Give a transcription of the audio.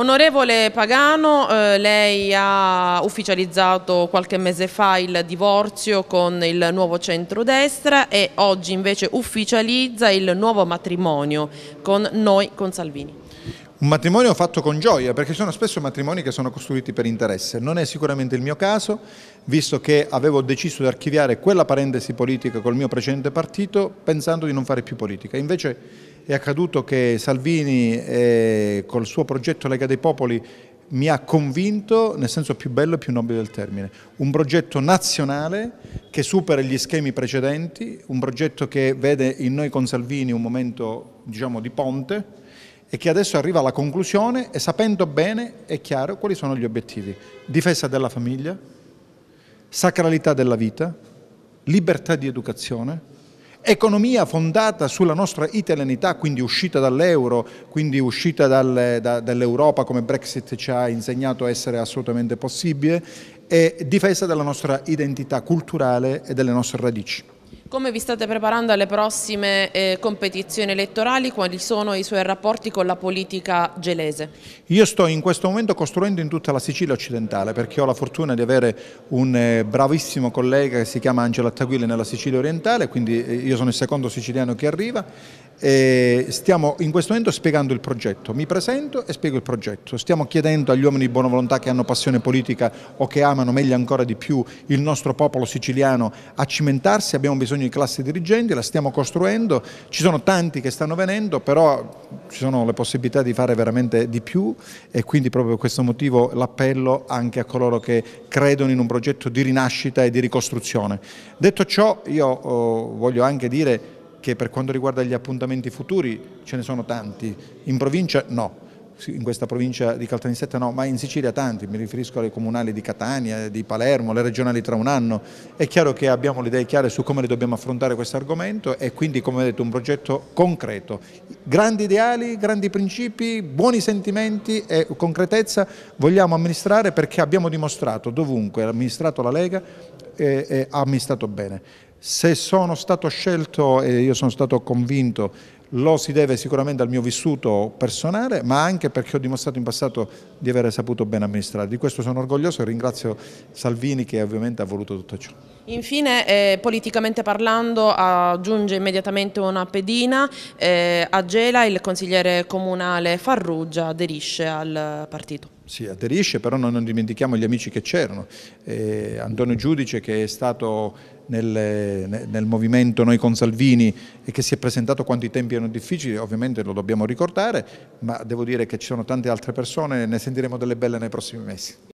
Onorevole Pagano, eh, lei ha ufficializzato qualche mese fa il divorzio con il nuovo centrodestra e oggi invece ufficializza il nuovo matrimonio con noi, con Salvini. Un matrimonio fatto con gioia, perché ci sono spesso matrimoni che sono costruiti per interesse. Non è sicuramente il mio caso, visto che avevo deciso di archiviare quella parentesi politica col mio precedente partito, pensando di non fare più politica. Invece è accaduto che Salvini, eh, col suo progetto Lega dei Popoli, mi ha convinto nel senso più bello e più nobile del termine. Un progetto nazionale che supera gli schemi precedenti, un progetto che vede in noi con Salvini un momento diciamo, di ponte, e che adesso arriva alla conclusione e sapendo bene e chiaro quali sono gli obiettivi. Difesa della famiglia, sacralità della vita, libertà di educazione, economia fondata sulla nostra italianità, quindi uscita dall'euro, quindi uscita dal, da, dall'Europa come Brexit ci ha insegnato essere assolutamente possibile, e difesa della nostra identità culturale e delle nostre radici. Come vi state preparando alle prossime eh, competizioni elettorali? Quali sono i suoi rapporti con la politica gelese? Io sto in questo momento costruendo in tutta la Sicilia occidentale perché ho la fortuna di avere un eh, bravissimo collega che si chiama Angelo Attaguile nella Sicilia orientale, quindi eh, io sono il secondo siciliano che arriva eh, stiamo in questo momento spiegando il progetto, mi presento e spiego il progetto, stiamo chiedendo agli uomini di buona volontà che hanno passione politica o che amano meglio ancora di più il nostro popolo siciliano a cimentarsi, abbiamo bisogno di classi dirigenti, la stiamo costruendo, ci sono tanti che stanno venendo, però ci sono le possibilità di fare veramente di più e quindi proprio per questo motivo l'appello anche a coloro che credono in un progetto di rinascita e di ricostruzione. Detto ciò io oh, voglio anche dire che per quanto riguarda gli appuntamenti futuri ce ne sono tanti, in provincia no, in questa provincia di Caltanissetta no, ma in Sicilia tanti, mi riferisco alle comunali di Catania, di Palermo, le regionali tra un anno, è chiaro che abbiamo le idee chiare su come le dobbiamo affrontare questo argomento e quindi come detto un progetto concreto, grandi ideali, grandi principi, buoni sentimenti e concretezza vogliamo amministrare perché abbiamo dimostrato dovunque ha amministrato la Lega ha amministrato bene. Se sono stato scelto e io sono stato convinto, lo si deve sicuramente al mio vissuto personale, ma anche perché ho dimostrato in passato di aver saputo ben amministrare. Di questo sono orgoglioso e ringrazio Salvini che ovviamente ha voluto tutto ciò. Infine, eh, politicamente parlando, aggiunge immediatamente una pedina, eh, a Gela il consigliere comunale Farrugia aderisce al partito si aderisce, però non, non dimentichiamo gli amici che c'erano. Eh, Antonio Giudice che è stato nel, nel, movimento Noi con Salvini e che si è presentato quando i tempi erano difficili, ovviamente lo dobbiamo ricordare, ma devo dire che ci sono tante altre persone, ne sentiremo delle belle nei prossimi mesi.